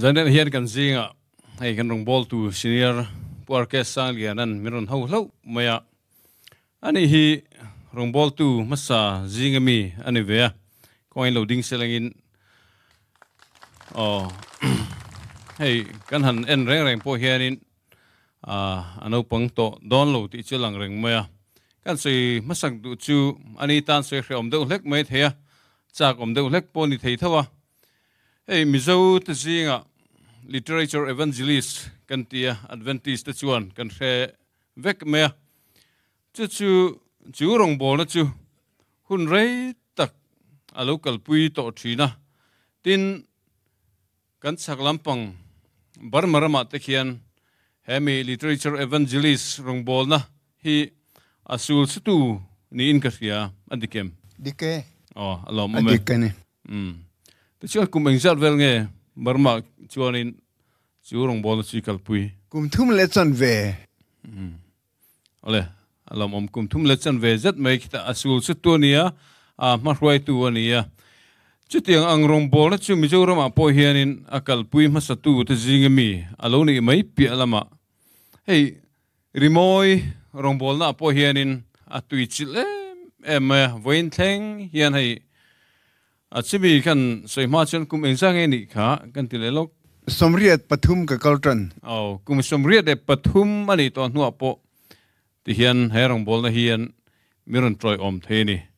zanen hian kan zinga hei kan rung bol tu senior puar ke sang lian an miron ho lo maya ani hi rung bol tu masa zinga mi ani ve coin loading selling in oh hei kan han en reng reng po hian in a à, ano pang to don lo ti chelang reng maya kan sei masak du chu anh ấy tan sei hreom deuh hlek mai theya chak om deuh hlek poni thei thawa Hey, mizo te zinga literature evangelist kan tia adventist te chuan kan he vek me chu chu chu rong bol na chu hun rei tak a local pui to na tin kan sak lampang bar marama te khian mi literature evangelist rong bol na hi asul situ ni in ka khia adikem dike oh alo mo me adikane mm tu chuan kum eng jal vel nge mà chuan in chu rong bol chi kal pui kum thum le chan ve ole alam om kum thum le về rất zat mai ta asul à, chu à, tu nia a à, mà rwai tu ania chu tiang ang rong bol na chu mizoram a po hian in akal pui ma sa tu te jing mi alo ni mai pi à hey rimoi rong bol na po hiền in a tui chile em voin thèm hiền hay ชิบีกันสวยมาชนกุมเองสร้างเองนี่ค่ะกันตีเลลกสมเรียดปฐุมกับกอลตันอ๋อกุมสมเรียดเด็ปฐุมมันนี้ตอนหัวโปที่เหียนเฮรังบอลนะเหียนมีรันตรอยอมเทนี่